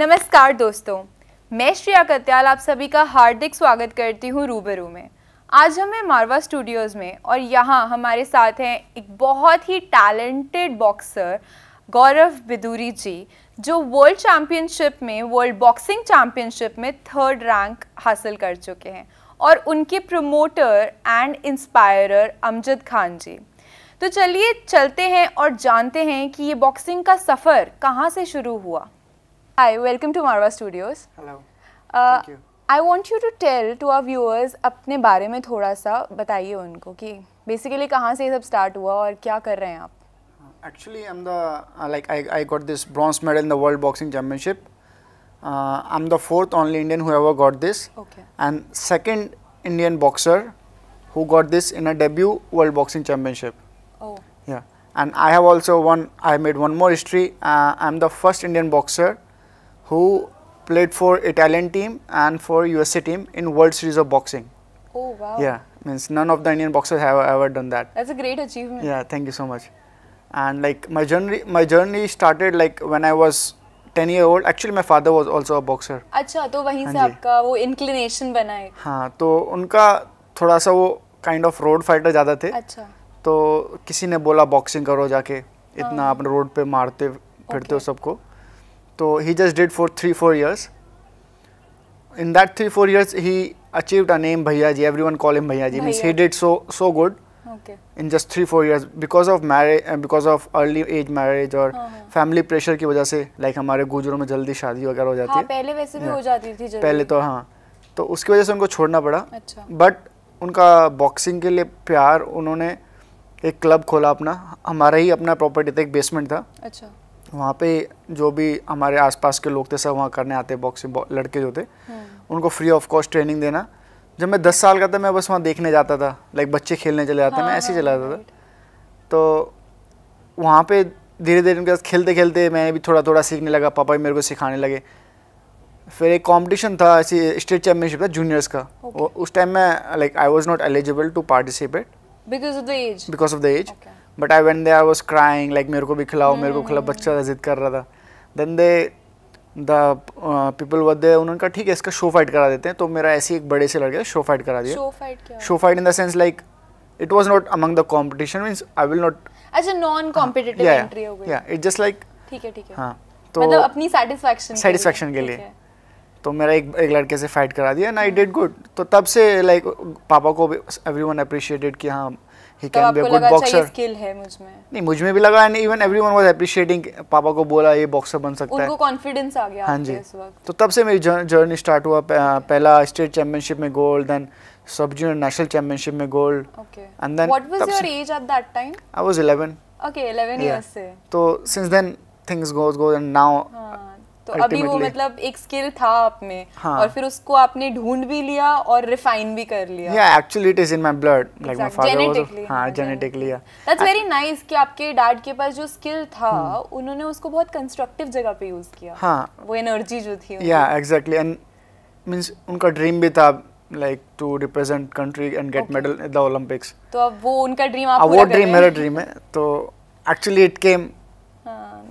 नमस्कार दोस्तों मैं श्रेया कत्याल आप सभी का हार्दिक स्वागत करती हूँ रूबरू में आज हमें मारवा स्टूडियोज़ में और यहाँ हमारे साथ हैं एक बहुत ही टैलेंटेड बॉक्सर गौरव बिदूरी जी जो वर्ल्ड चैम्पियनशिप में वर्ल्ड बॉक्सिंग चैम्पियनशिप में थर्ड रैंक हासिल कर चुके हैं और उनके promoter and inspirer Amjad Khan ji तो चलिए चलते हैं और जानते हैं कि ये बॉक्सिंग का सफ़र कहाँ से शुरू हुआ Hi, welcome to Marwa Studios. Hello. Uh, Thank you. I want you to tell to our viewers अपने बारे में थोड़ा सा बताइए उनको कि बेसिकली कहाँ से ये सब स्टार्ट हुआ और क्या कर रहे हैं आप actually am the like I I got this bronze medal in the world boxing championship I am the fourth only Indian who ever got this and second Indian boxer who got this in a debut world boxing championship and I have also won I made one more history I am the first Indian boxer who played for Italian team and for USA team in World Series of Boxing. Oh wow! Yeah, means none of the Indian boxers have ever done that. That's a great achievement. Yeah, thank you so much. And like my journey, my journey started like when I was 10 year old. Actually, my father was also a boxer. अच्छा तो वहीं से आपका वो inclination बना है हाँ तो उनका थोड़ा सा वो kind of road fighter ज़्यादा थे अच्छा तो किसी ने बोला boxing करो जाके इतना हाँ। road रोड पे मारते फिरते okay. हो सबको तो he just did for three four years in that three four years he achieve a name Bhaiya ji every one call him Bhaiya ji mean he did so so good in just three four years because of marriage because of early age marriage और family pressure की वजह से like like हमारे गुजरों में जल्दी शादी वगैरह हो जाती हाँ, है पहले वैसे भी हो जाती थी जल्दी। पहले तो हाँ तो उसकी वजह से उनको छोड़ना पड़ा बट अच्छा। उनका बॉक्सिंग के लिए प्यार उन्होंने एक क्लब खोला अपना हमारा ही अपना प्रॉपर्टी था एक बेसमेंट था अच्छा वहाँ पे जो भी हमारे आसपास के लोग थे सब वहाँ करने आते बॉक्सिंग लड़के जो थे हम्म। उनको फ्री ऑफ कॉस्ट ट्रेनिंग देना जब मैं दस साल का था मैं बस वहाँ देखने जाता था लाइक बच्चे खेलने चले जाते मैं हाँ, ऐसे ही हाँ, चला जाता था तो वहाँ पे धीरे धीरे उनके साथ खेलते खेलते मैं भी थोड़ा थोड़ा सीखने लगा पापा भी मेरे को सिखाने लगे फिर एक कंपटीशन था ऐसी स्टेट चैम्पियनशिप था जूनियर्स का okay. उस टाइम में like I was not eligible to participate because of the age because of the age but I went there I was crying like मेरे को भी खिलाओ मेरे को खिलाओ बच्चा hmm. जिद कर रहा था देन दे द पीपल वे उन्होंने कहा ठीक है इसका शो फाइट करा देते हैं तो मेरा ऐसे एक बड़े से लड़के शो फाइट करा दिया show fight in the sense like it was not among the competition means I will not अच्छा नॉन कॉम्पिटिटिव एंट्री हो गई या इट जस्ट लाइक ठीक है ठीक है हाँ तो मतलब अपनी सेटिस्फेक्शन सेटिस्फेक्शन के लिए तो मेरा एक एक लड़के से फाइट करा दिया एंड आई डिड गुड तो तब से लाइक पापा को भी एवरीवन अप्रिशिएटेड कि हाँ he can be good boxer skill है मुझ नहीं मुझ भी लगा इवन एवरीवन वाज अप्रिशिएटिंग पापा को बोला ये बॉक्सर बन सकता उनको है उनको कॉन्फिडेंस आ गया हाँ जी इस वक्त तो तब से मेरी जर्नी स्टार्ट हुआ पहला स्टेट चैंपियनशिप में gold then sub junior national championship में gold and then what was your age at that time I was 11 okay 11 years से तो since then things goes goes and now तो अभी वो मतलब एक स्किल था आप में हाँ. और फिर उसको आपने ढूंढ भी लिया और रिफाइन भी कर लिया या actually it is in my blood like my father was हां जेनेटिकली दैट्स वेरी नाइस कि आपके डैड के पास जो स्किल था hmm. उन्होंने उसको बहुत कंस्ट्रक्टिव जगह पे यूज किया हां वो एनर्जी जो थी या एग्जैक्टली एंड मींस उनका ड्रीम भी था like to represent country and get medal in the Olympics तो अब वो उनका ड्रीम आप पूरा कर ड्रीम मेरा ड्रीम है तो actually it came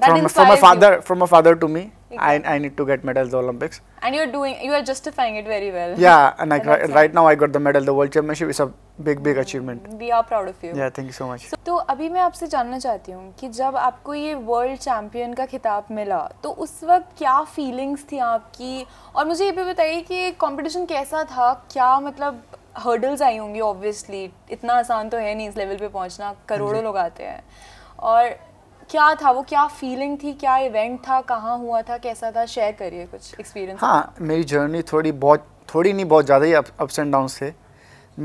from from my father you. from my father to me Okay. I, I need to get medals the Olympics. And you're doing, you are justifying it very well. Yeah, and like right, right now I got the medal. The World Championship is a big big achievement. We are proud of you. Yeah, thank you so much. So, तो अभी मैं आपसे जानना चाहती हूँ कि जब आपको ये world champion का खिताब मिला तो उस वक्त क्या feelings थी आपकी और मुझे ये भी बताइए कि competition कैसा था क्या मतलब hurdles आई होंगी obviously? इतना आसान तो है नहीं इस level पे पहुँचना करोड़ों लोग आते हैं और क्या था वो क्या फीलिंग थी क्या इवेंट था कहाँ हुआ था कैसा था शेयर करिए कुछ एक्सपीरियंस हाँ मेरी जर्नी थोड़ी बहुत थोड़ी नहीं बहुत ज़्यादा ही अप्स एंड डाउन थे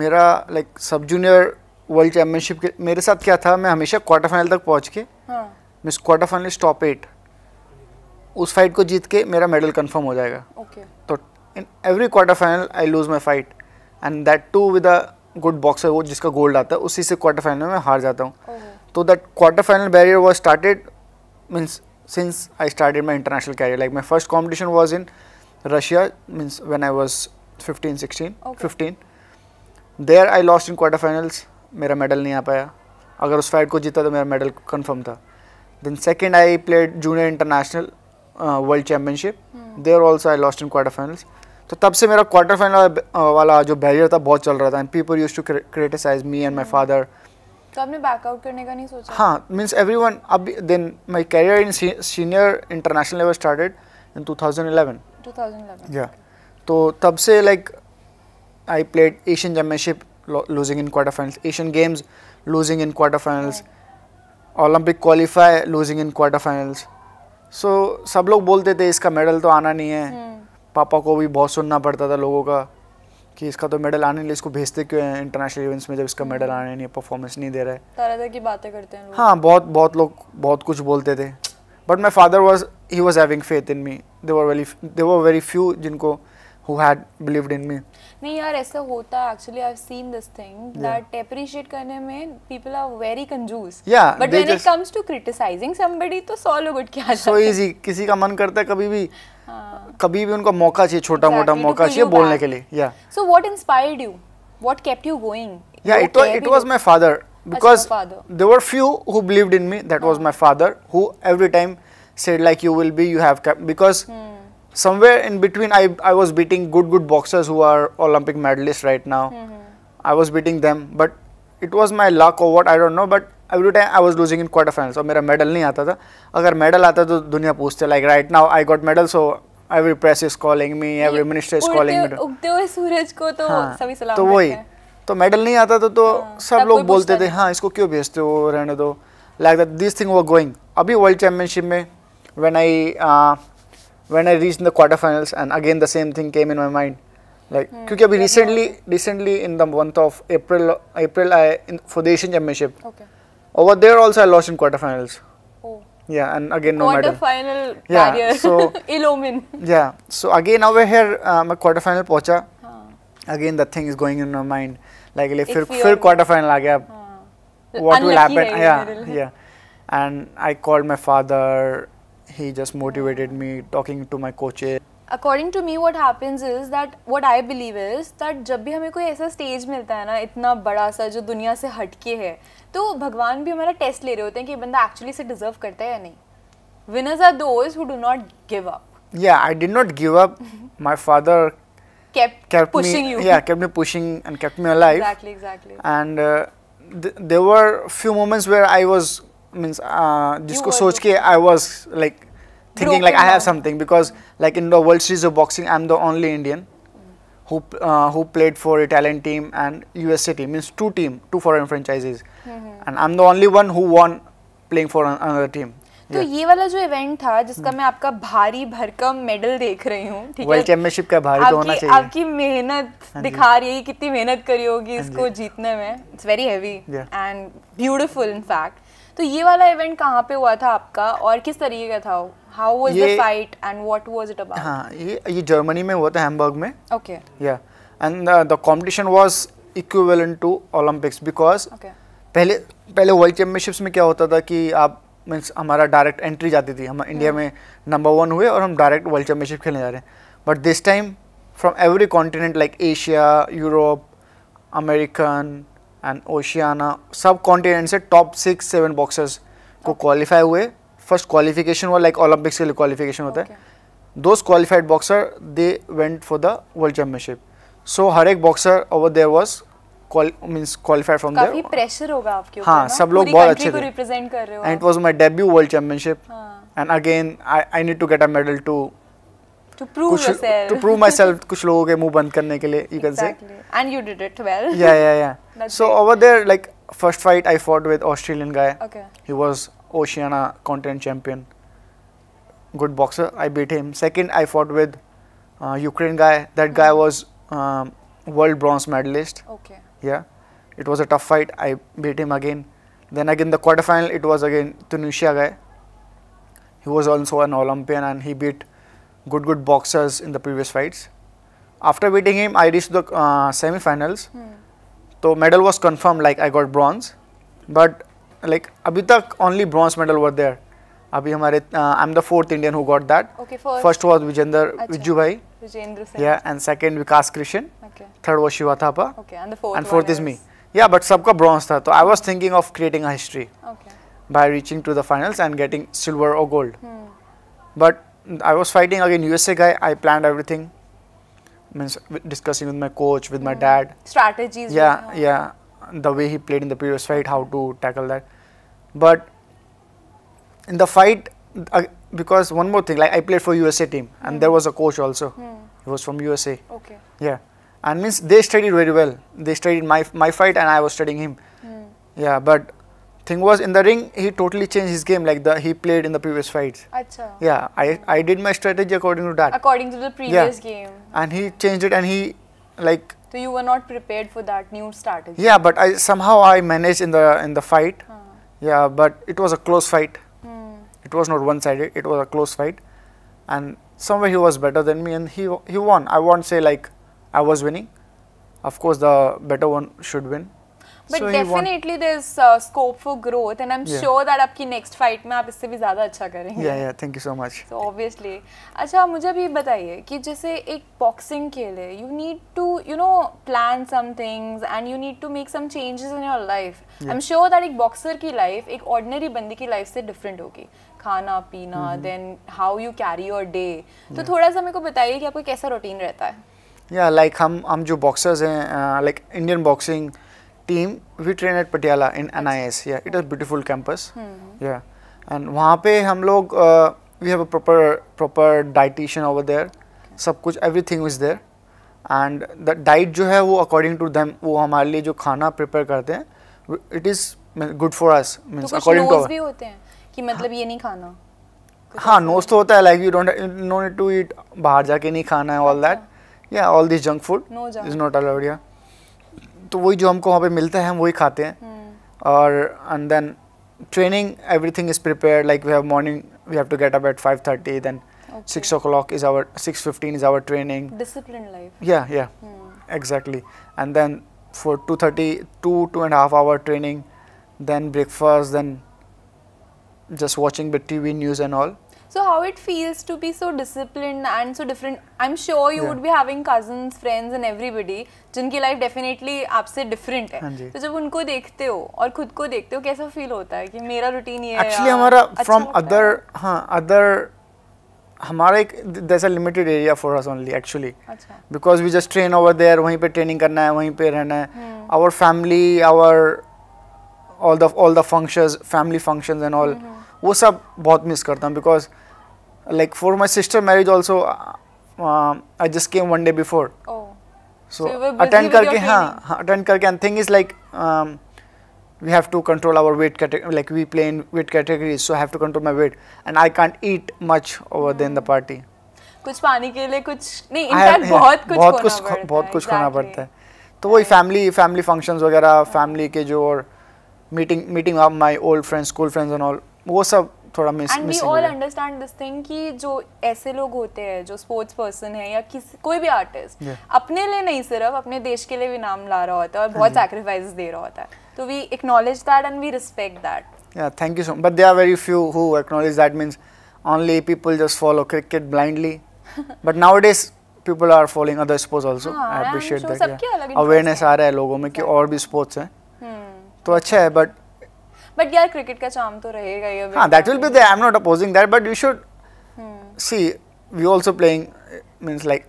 मेरा लाइक सब जूनियर वर्ल्ड चैम्पियनशिप के मेरे साथ क्या था मैं हमेशा क्वार्टर फाइनल तक पहुँच के miss quarter final top eight उस फाइट को जीत के मेरा मेडल कन्फर्म हो जाएगा ओके okay. तो in every quarter final I lose my fight and that too with a good boxer वो जिसका गोल्ड आता है उसी से क्वार्टर फाइनल में हार जाता हूँ तो that quarter final barrier was started means since I started my international career like my first competition was in Russia means when I was fifteen sixteen fifteen there I lost in quarter finals मेरा medal नहीं आ पाया अगर उस fight को जीता तो मेरा मेडल कन्फर्म था then second I played junior international world championship there also I lost in quarter finals तो तब से मेरा क्वार्टर फाइनल uh, वाला जो बैरियर था बहुत चल रहा था and people use to criticise me and my father तो आपने बैकआउट करने का नहीं सोचा हाँ मीन्स एवरी वन अब then my career in senior international level started in 2011 2011 या तो तब से like I played Asian championship losing in quarter finals Asian games losing in quarter finals Olympic qualify losing in quarter finals so सब लोग बोलते थे इसका medal तो आना नहीं है हम्म। पापा को भी बहुत सुनना पड़ता था लोगों का कि इसका तो मेडल आने लिए इसको भेजते क्यों हैं इंटरनेशनल इवेंट्स में जब इसका मेडल हम्म। आने नहीं है परफॉर्मेंस नहीं दे रहा है तरह तरह की बातें करते हैं हाँ बहुत बहुत लोग बहुत कुछ बोलते थे but my father was he was having faith in me there very there very few जिनको who had believed in me नहीं यार ऐसा होता है actually I've seen this thing that yeah. appreciate करने में people are very कंजूस yeah but when just, it comes to criticizing somebody तो सौ लोग उठ के आ जाते so easy किसी का मन करता है कभी भी हाँ। कभी भी उनका मौका चाहिए छोटा मोटा मौका चाहिए बोलने के लिए या so what inspired you what kept you going या it was it was my father because there were few who believed in me that was my father who every time said like you will be you have because somewhere in between I I was beating good good boxers who are Olympic medalist right now I was beating them but it was my luck और what I don't know but every time I was losing in quarter finals और मेरा medal नहीं आता था अगर medal आता तो दुनिया पूछते like right now I got medal so every press is calling me every minister is calling me उगते हुए सूरज को तो हाँ, सभी सलाम तो वही तो मेडल नहीं आता तो तो हाँ, सब लोग बोलते थे हाँ इसको क्यों भेजते हो रहने दो like that this thing were going अभी वर्ल्ड चैम्पियनशिप में when I when I reach in the quarter finals and again the same thing came in my mind like क्योंकि अभी recently recently in the month of April April I for the Asian championship Over there also I lost in quarterfinals. Oh. Yeah, and again no quarter medal. Quarterfinal yeah, So ill omen. Yeah. So again over here uh, मैं quarterfinal pocha. Huh. Again the thing is going in my mind. Like if फिर फिर quarterfinal आ गया. Huh. What Unlucky will happen? Yeah, yeah. And I called my father. He just motivated me talking to my coaches. According to me what happens is that what I believe is that जब भी हमें कोई ऐसा stage मिलता है ना इतना बड़ा सा जो दुनिया से हटके है तो भगवान भी हमारा टेस्ट ले रहे होते हैं कि बंदा एक्चुअली से डिजर्व करता है या नहीं winners are those who do not give up या I did not give up my father kept kept pushing me, you. Yeah, kept me pushing and kept me alive. Exactly, exactly. And uh, th there were few moments where I was means uh, जिसको सोच के I was like thinking like I have something because like in the World Series of Boxing, I'm the only Indian who uh, who played for Italian team and USA team means two team, two foreign franchises, mm -hmm. and I'm the only one who won playing for an, another team. तो ये वाला जो event था जिसका मैं आपका भारी भरकम मेडल देख रही हूँ वर्ल्ड चैंपियनशिप का भारी तो होना चाहिए आपकी मेहनत दिखा रही है कितनी मेहनत करी होगी इसको जीतने में it's very heavy and beautiful in fact तो ये वाला इवेंट कहाँ पे हुआ था आपका और किस तरीके का था how was the fight and what was it about हाँ ये ये जर्मनी में हुआ था हैमबर्ग में ओके या and the competition was equivalent to Olympics because पहले पहले वर्ल्ड चैम्पियनशिप्स में क्या होता था कि आप मीन्स हमारा डायरेक्ट एंट्री जाती थी हम इंडिया hmm. में नंबर वन हुए और हम डायरेक्ट वर्ल्ड चैम्पियनशिप खेलने जा रहे हैं but this time from every continent like Asia Europe American and Oceania सब कॉन्टिनेंट से टॉप सिक्स सेवन बॉक्सर्स को क्वालिफाई हुए फर्स्ट क्वालिफिकेशन हुआ लाइक ओलंपिक्स के लिए क्वालिफिकेशन होता है those qualified boxer they went for the world championship so हर एक boxer over there was means qualified from there pressure होगा आपके ऊपर हाँ सब लोग बहुत अच्छे थे and it was my debut world championship and again I need to get a medal to to prove कुछ, yourself to prove myself कुछ लोगों के मुंह बंद करने के लिए you can exactly. say and you did it well yeah yeah yeah That's so great. over there like first fight I fought with Australian guy okay he was Oceania content champion good boxer I beat him second I fought with uh, Ukraine guy that guy was um, world bronze medalist okay yeah it was a tough fight I beat him again then again the quarterfinal it was again Tunisia guy he was also an Olympian and he beat good good boxers in the previous fights after beating him i reached the uh, semifinals. Hmm. so medal was confirmed like i got bronze but like abhi tak only bronze medal were there abhi humare, uh, i'm the fourth indian who got that okay first, first was vijender vijubhai yeah and second vikas krishan okay. third was shiva thapa okay and the fourth and fourth is, me yeah but sabka bronze so i was thinking of creating a history by reaching to the finals and getting silver or gold hmm. but I was fighting again USA guy. I planned everything, means discussing with my coach, with my hmm. dad. Strategies. Yeah, right yeah. The way he played in the previous fight, how to tackle that. But in the fight, uh, because one more thing, like I played for USA team, and mm. there hmm. was a coach also. Mm. He was from USA. Okay. Yeah, and means they studied very well. They studied my my fight, and I was studying him. Mm. Yeah, but thing was in the ring he totally changed his game like the he played in the previous fights. Achha. Yeah, I, I did my strategy according to that. According to the previous yeah. game. And he changed it and he like So you were not prepared for that new strategy. Yeah, but I somehow I managed in the in the fight. Huh. Yeah, but it was a close fight. Hmm. It was not one sided, it was a close fight. And somewhere he was better than me and he he won. I won't say like I was winning. Of course the better one should win. But so definitely there's uh, scope for growth and I'm yeah. sure that आपकी next fight में आप इससे भी ज़्यादा अच्छा करेंगे. Yeah yeah thank you so much. So obviously अच्छा मुझे भी बताइए कि जैसे एक boxing के लिए you need to you know plan some things and you need to make some changes in your life. Yeah. I'm sure that एक boxer की life एक ordinary बंदी की life से different होगी. खाना पीना then how you carry your day तो थोड़ा सा मेरे को बताइए कि आपका कैसा रूटीन रहता है या yeah, लाइक like हम हम जो बॉक्सर्स हैं like Indian boxing team we train at Patiala in N I S yeah it is beautiful campus yeah and वहाँ पे हम लोग we have a proper proper dietitian over there सब कुछ everything is there and the diet जो है वो according to them वो हमारे लिए जो खाना प्रिपेयर करते हैं it is good for us means according to कि मतलब ये नहीं खाना हाँ नोस तो होता है like you don't no need to eat बाहर जाके नहीं खाना है all that yeah all this junk food is not allowed yeah तो वही जो हमको वहाँ पे मिलता है हम वही खाते हैं हम्म। और and then training everything is prepare like we have morning we have to get up at five thirty then six o'clock is our six fifteen is our training yeah yeah exactly and then two thirty two two and half hour training then breakfast then just watching bit T V news and all So how it feels to be so disciplined and so different? I'm sure you yeah. would be having cousins, friends and everybody जिनकी life definitely आपसे different है हाँ तो जब उनको देखते हो और खुद को देखते हो कैसा फील होता है कि मेरा रूटीन ये एक्चुअली हमारा फ्रॉम अच्छा अदर हाँ अदर हमारा एक जैसा limited area for us only actually because we just train over there वहीं पे ट्रेनिंग करना है वहीं पे रहना है our family our all the all the functions family functions and all वो सब बहुत मिस करता हूँ because like for my sister marriage also uh, I just came one day before. Oh. So, so attend karke ha attend karke and thing is like um, we have to control our weight category like we play in weight categories so I have to control my weight and I can't eat much over hmm. than the party. कुछ पानी के लिए कुछ नहीं in fact yeah, बहुत कुछ बहुत कुछ बहुत कुछ खाना पड़ता है तो वही फैमिली फैमिली फंक्शंस वगैरह फैमिली के जो और meeting meeting of my old friends school friends and all वो सब थोड़ा miss and we all understand this thing कि जो ऐसे लोग होते हैं जो स्पोर्ट्स पर्सन है या किसी कोई भी आर्टिस्ट yeah. अपने लिए नहीं सिर्फ अपने देश के लिए भी नाम ला रहा होता है और हाँ बहुत सैक्रिफाइस दे रहा होता है तो we acknowledge that and we respect that yeah thank you so but they are very few who acknowledge that means only people just follow cricket blindly but nowadays people are following other sports हाँ, I appreciate that awareness आ रहा है लोगों में कि और भी sports हैं hmm. तो अच्छा है बट बट यार क्रिकेट का चाम तो रहेगा ही अभी हां that will be there I am not opposing that but you should see we also playing means like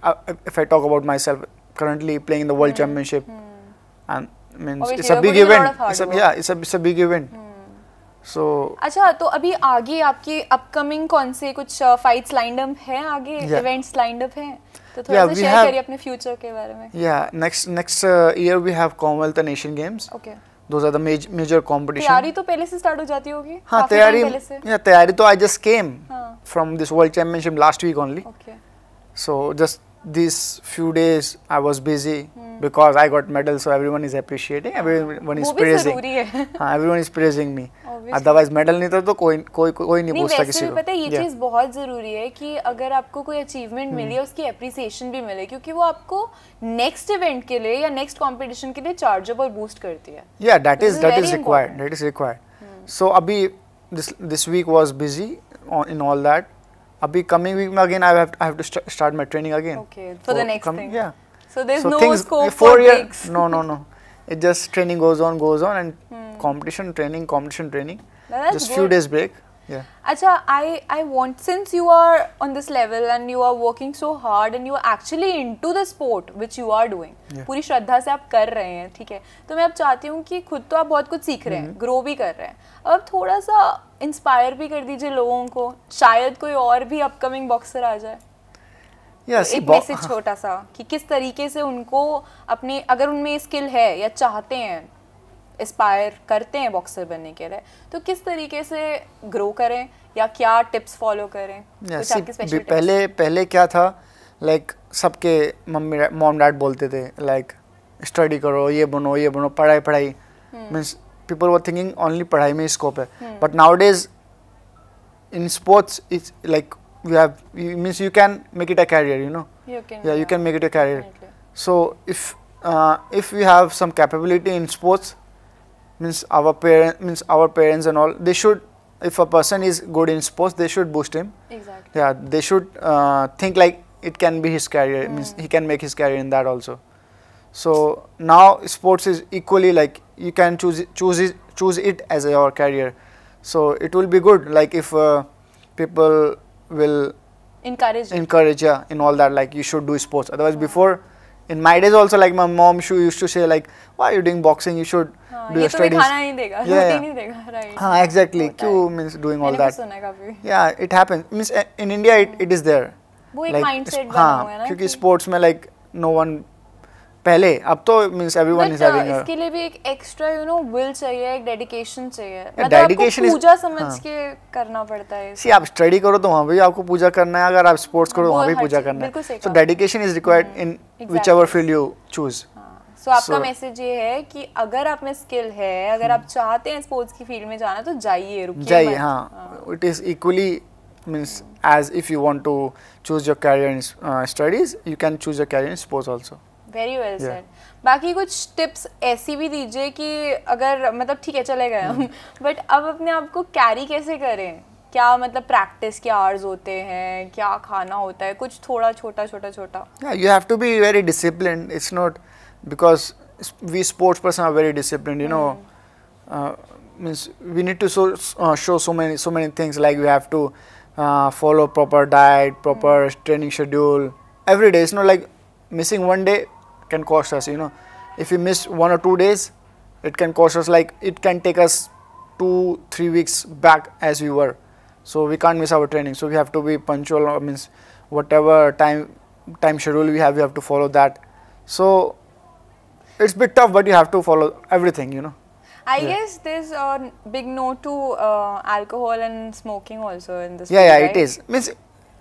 if I talk about myself currently playing in the world championship and means it's a big event it's a yeah it's a it's a big event so अच्छा तो अभी आगे आपके upcoming कौन से कुछ fights lined up है आगे इवेंट्स लाइंड अप है तो थोड़ा सा शेयर करिए अपने फ्यूचर के बारे में yeah next next year we have Commonwealth and Asian games okay दो ज्यादा मेजर major तैयारी तो पहले से स्टार्ट हो जाती होगी हाँ तैयारी या तैयारी तो I just came from this world championship last week only so just these few days I was busy hmm. because I got medal, so everyone is appreciating, everyone is praising. हाँ, everyone is praising me. Otherwise medal नहीं था तो, तो कोई कोई कोई नहीं, नहीं पूछता किसी को पता है ये yeah. चीज़ बहुत ज़रूरी है कि अगर आपको कोई अचीवमेंट hmm. मिली उसकी अप्रिसिएशन भी मिले क्योंकि वो आपको नेक्स्ट इवेंट के लिए या नेक्स्ट कॉम्पिटिशन के लिए चार्ज अप और बूस्ट करती है yeah that is that is required that is required so अभी this this week was busy in all that Abhi coming week again, I have to, I have to st start my training again. Okay, for, for the next thing. Yeah. So there's so no things, scope eh, four for breaks. No, no, no. It just training goes on, goes on, and hmm. competition training, competition training. that's just good. few days break. Yeah. Acha, I, I want, since you are on this level and you are working so hard and you are actually into the sport which you are doing, yeah. पूरी श्रद्धा से आप कर रहे हैं ठीक है तो मैं अब चाहती हूँ कि खुद तो आप बहुत कुछ सीख रहे हैं ग्रो mm-hmm. भी कर रहे हैं अब थोड़ा सा इंस्पायर भी कर दीजिए लोगों को शायद कोई और भी अपकमिंग बॉक्सर आ जाए yes, तो एक मैसेज छोटा सा कि किस तरीके से उनको अपने अगर उनमें स्किल है या चाहते हैं एस्पायर करते हैं बॉक्सर बनने के लिए तो किस तरीके से ग्रो करें या क्या टिप्स फॉलो करें कुछ आपके स्पेशल पहले पहले क्या था लाइक सबके मम्मी मॉम डैड बोलते थे लाइक स्टडी करो ये बनो ये बनो पढ़ाई पढ़ाई means people were thinking only पढ़ाई में स्कोप है but nowadays in sports is like you have means you can make it a career you know you can make it a career so if if you have some capability in sports means our parent means our parents and all they should if a person is good in sports they should boost him exactly yeah they should uh, think like it can be his career mm. means he can make his career in that also so now sports is equally like you can choose choose it, choose it as your career so it will be good like if uh, people will encourage encourage yeah in all that like you should do sports otherwise mm. before in my days also like my mom she used to say like why are you doing boxing you should हाँ, do your studies खाना नहीं देगा yeah, रोटी नहीं देगा right हाँ exactly क्यों means doing all that सुना काफी yeah it happens means eh, in India it, it is there वो एक mindset बना हुआ है ना क्योंकि sports में like no one पहले अब तो मींस एवरीवन इज हैविंग इसके लिए भी एक एक्स्ट्रा यू नो विल चाहिए एक डेडिकेशन चाहिए मतलब डेडिकेशन पूजा समझ हाँ. के करना पड़ता है सी आप स्टडी करो तो वहां भी आपको पूजा करना है अगर आप स्पोर्ट्स करो तो वहां भी पूजा करना है so dedication is required in whichever field you choose so आपका मैसेज ये है कि अगर आप में स्किल है अगर आप हम्म। चाहते हैं स्पोर्ट्स की फील्ड में जाना तो जाइए रुकिए जाइए हां it is equally means as if you want to choose your career in studies you can choose your career in sports also very well said बाकी कुछ टिप्स ऐसी भी दीजिए कि अगर मतलब ठीक है चले गए बट अब अपने आप को कैरी कैसे करें क्या मतलब प्रैक्टिस के आवर्स होते हैं क्या खाना होता है कुछ थोड़ा छोटा छोटा छोटा you have to be very discipline it's not because we sports person are very discipline you know means we need to show show so many so many things like like have to follow proper diet proper training schedule every day is not like missing one day can cost us you know if we miss one or two days it can cost us like it can take us two three weeks back as we were so we can't miss our training so we have to be punctual I means whatever time time schedule we have we have to follow that so it's bit tough but you have to follow everything you know I yeah. guess there's a big no to uh, alcohol and smoking also in this. Yeah, yeah, right? it is. Means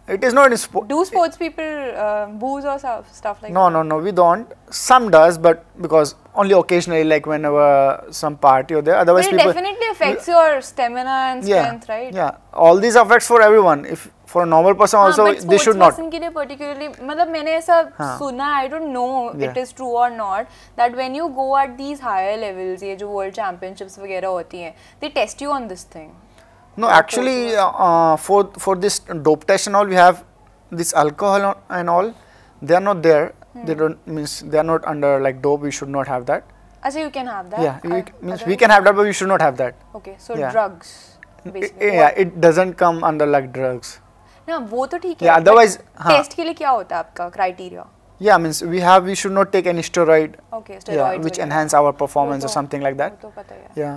It is not in sport. Do sports people uh, booze or stuff like no, that? No, no, We don't. Some does, but because only occasionally, like whenever some party or there. Otherwise, but it people definitely affects your stamina and strength yeah, right? Yeah. All these affects for everyone. If for a normal person हाँ, also, they should not. Person के लिए particularly matlab maine aisa suna I don't know yeah. it is true or not that when you go at these higher levels ye jo world championships wagera hoti hain they test you on this thing. No, actually uh, uh, for, for this dope test and all we have this alcohol and all, they are not there. Hmm. They don't means they are not under like dope, we should not have that. I say you can have that? Yeah, we, means we can have that but we should not have that. Okay, so yeah. drugs basically. yeah, it doesn't come under like drugs. ना वो तो ठीक है otherwise test के लिए क्या होता है आपका criteria Yeah, means we have we should not take any steroid. Okay, steroid. Yeah, which enhance our performance or something like that. तो पता है. Yeah.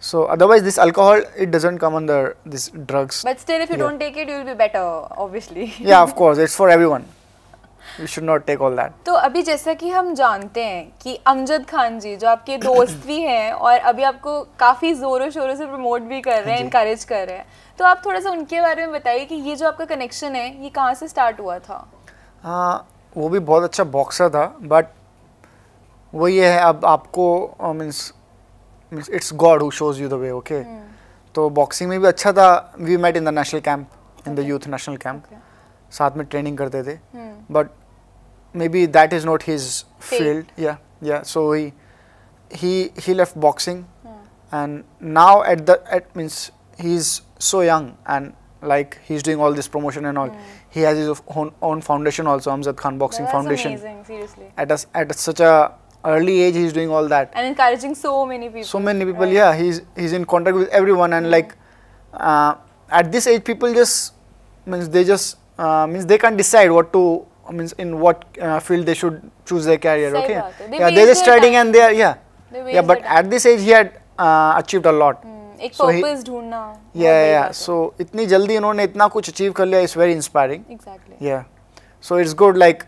So otherwise, this alcohol it doesn't come under this drugs. But still, if you yeah. don't take it, you will be better, obviously. yeah, of course, it's for everyone. We should not take all that. तो अभी जैसा कि हम जानते हैं कि अमजद खान जी जो आपके दोस्त भी हैं और अभी आपको काफ़ी ज़ोरों शोरों से प्रमोट भी कर रहे हैं इनक्रेज कर रहे हैं तो आप थोड़ा सा उनके बारे में बताइए कि ये जो आपका कनेक्शन है ये कहाँ से स्टार्ट हुआ था हाँ वो भी बहुत अच्छा बॉक्सर था बट वो ये है अब आपको means it's God who shows you the way okay तो बॉक्सिंग में भी अच्छा था we met in the national camp in the youth national camp साथ में ट्रेनिंग करते थे but maybe that is not his field yeah yeah so he he he left boxing hmm. and now at the at means he's so young and like he's doing all this promotion and all hmm. he has his own, own foundation also amzad khan boxing foundation amazing, seriously at at such a early age he's doing all that and encouraging so many people so many people right. yeah he's he's in contact with everyone and like uh, at this age people just means they just uh, means they can't decide what to means in what uh, field they should choose their career okay they yeah they're just studying and they're yeah they yeah but at this age he had uh, achieved a lot mm. एक purpose ढूंढना yeah yeah सो इतनी जल्दी इन्होंने इतना कुछ achieve कर लिया is very inspiring exactly yeah so it's good like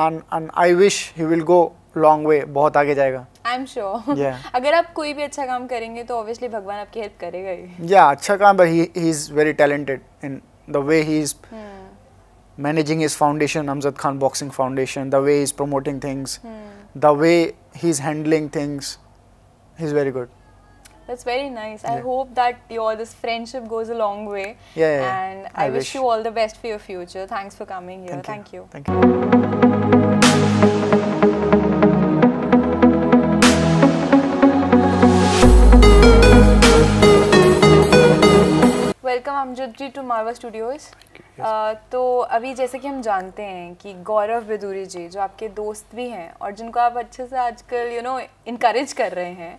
and and I wish he will go long way बहुत आगे जाएगा आई एम श्योर अगर आप कोई भी अच्छा काम करेंगे तो ऑब्वियसली भगवान आपकी हेल्प करेगा ही या yeah, अच्छा काम but he he is very talented in the way he is managing managing his foundation, Amzad Khan Boxing Foundation, the is promoting things the way he is handling things he is very good That's very nice. Yeah. I hope that your this friendship goes a long way. Yeah, yeah, And I, I wish, wish you all the best for your future. Thanks for coming here. Thank Thank you. you. Thank you. Welcome Amjad ji to Marwah Studios तो अभी जैसे कि हम जानते हैं कि गौरव बिदूरी जी जो आपके दोस्त भी हैं और जिनको आप अच्छे से आजकल यू नो इनक्रेज कर रहे हैं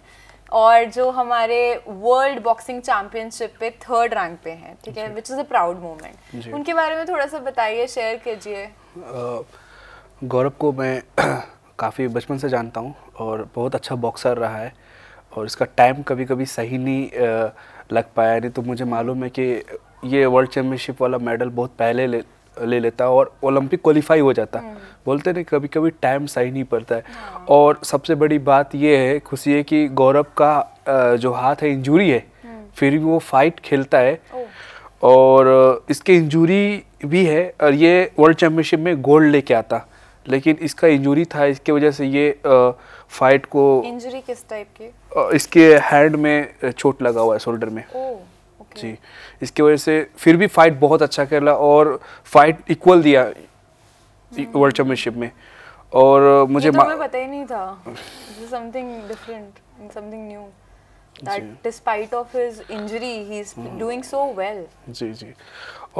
और जो हमारे वर्ल्ड बॉक्सिंग चैम्पियनशिप पे थर्ड रैंक पे हैं ठीक है which is a proud moment उनके बारे में थोड़ा सा बताइए शेयर कीजिए गौरव को मैं काफ़ी बचपन से जानता हूँ और बहुत अच्छा बॉक्सर रहा है और इसका टाइम कभी कभी सही नहीं लग पाया नहीं तो मुझे मालूम है कि ये वर्ल्ड चैम्पियनशिप वाला मेडल बहुत पहले ले ले लेता और ओलंपिक क्वालिफाई हो जाता हम्म। बोलते ना कभी कभी टाइम सही नहीं पड़ता है हाँ। और सबसे बड़ी बात यह है खुशी है कि गौरव का जो हाथ है इंजूरी है हम्म। फिर भी वो फाइट खेलता है और इसके इंजूरी भी है और ये वर्ल्ड चैम्पियनशिप में गोल्ड लेके आता लेकिन इसका इंजुरी था इसके वजह से ये फाइट को इंजरी किस टाइप की इसके हैंड में चोट लगा हुआ है शोल्डर में ओ, जी इसके वजह से फिर भी फाइट बहुत अच्छा खेला और फाइट इक्वल दिया वर्ल्ड hmm. चैंपियनशिप में और मुझे तो मैं पता ही नहीं था something different something new that despite of his injury he is doing so well जी जी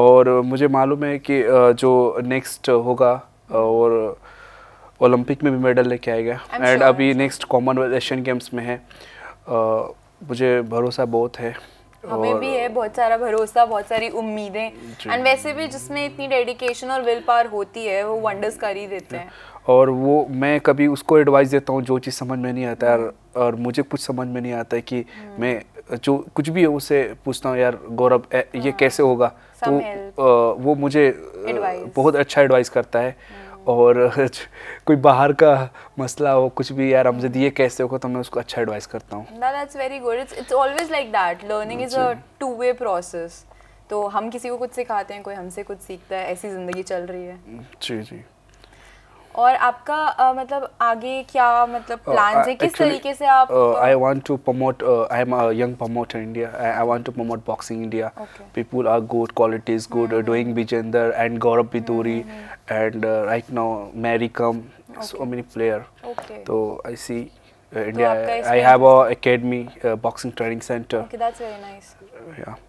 और मुझे मालूम है कि जो नेक्स्ट होगा और ओलंपिक में भी मेडल लेके आएगा एंड अभी नेक्स्ट कॉमनवेल्थ एशियन गेम्स में है मुझे भरोसा बहुत है हमें भी है बहुत सारा भरोसा बहुत सारी उम्मीदें एंड वैसे भी जिसमें इतनी डेडिकेशन और विल पावर होती है वो वंडर्स कर ही देते हैं और वो मैं कभी उसको एडवाइस देता हूँ जो चीज़ समझ में नहीं आता यार और मुझे कुछ समझ में नहीं आता है कि हम्म। मैं जो कुछ भी है उसे पूछता हूँ यार गौरव ये हाँ। कैसे होगा तो वो मुझे बहुत अच्छा एडवाइस करता है हम्म। और कोई बाहर का मसला हो कुछ भी यार हमसे दिए कैसे हो तो मैं उसको अच्छा एडवाइस करता हूँ ना that's very good it's it's always like that learning is a two way process तो हम किसी को कुछ सिखाते हैं कोई हमसे कुछ सीखता है ऐसी ज़िंदगी चल रही है जी जी और आपका uh, मतलब आगे क्या मतलब प्लान oh, है किस तरीके से आप I want to promote I am a young promoter India I want to promote boxing India people are good quality is good doing Vijender and Gaurav Bidhuri and right now Mary Kom so many player तो I C India. So I uh, have a academy, a uh, boxing training center. Okay, that's very nice. Yeah,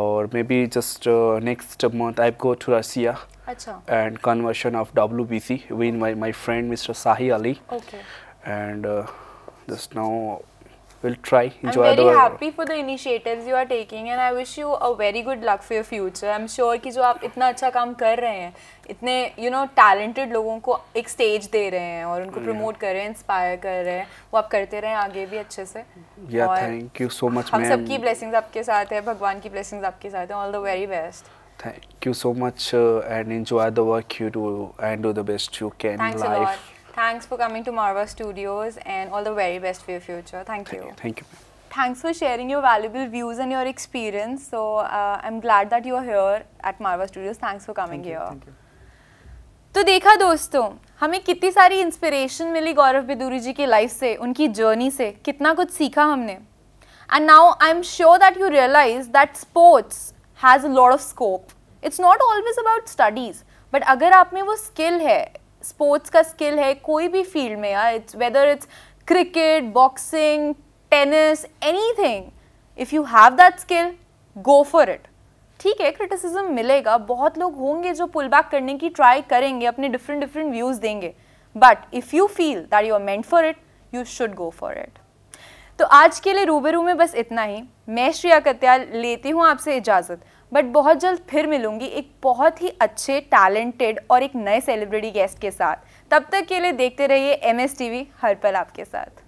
or maybe just uh, next month I go to Russia. Achha. and conversion of WBC with my, my my Mr. Sahi Ali. Okay. And uh, just now we'll try enjoy I'm very the happy for the initiatives you are taking and I wish you a very good luck for your future. I'm sure कि जो आप इतना अच्छा काम कर रहे हैं इतने you know talented लोगों को एक stage दे रहे हैं और उनको promote कर रहे हैं inspire कर रहे हैं वो आप करते रहें आगे भी अच्छे से yeah, thank you so much, हम सबकी blessings आपके साथ है भगवान की blessings आपके साथ है all the very best Thank you so much uh, and enjoy the work you do and do the best you can Thanks in life. A lot. Thanks for coming to Marva Studios and all the very best for your future. Thank you. Thank you. Thanks for sharing your valuable views and your experience. So uh, I'm glad that you're here at Marva Studios. Thanks for coming thank here. You, तो देखा दोस्तों हमें कितनी सारी inspiration मिली गौरव बिदूरी जी की life से उनकी journey से कितना कुछ सीखा हमने and now I am sure that you realize that sports has a lot of scope it's not always about studies but अगर आप में वो स्किल है स्पोर्ट्स का स्किल है कोई भी फील्ड में या it's whether it's cricket boxing tennis anything if you have that skill go for it ठीक है क्रिटिसिज्म मिलेगा बहुत लोग होंगे जो पुल बैक करने की ट्राई करेंगे अपने डिफरेंट डिफरेंट व्यूज़ देंगे but if you feel that you are meant for it you should go for it तो आज के लिए रूबरू में बस इतना ही मैं श्रेया कत्याल लेती हूँ आपसे इजाज़त बट बहुत जल्द फिर मिलूंगी एक बहुत ही अच्छे टैलेंटेड और एक नए सेलिब्रिटी गेस्ट के साथ तब तक के लिए देखते रहिए एम एस टी वी हर पल आपके साथ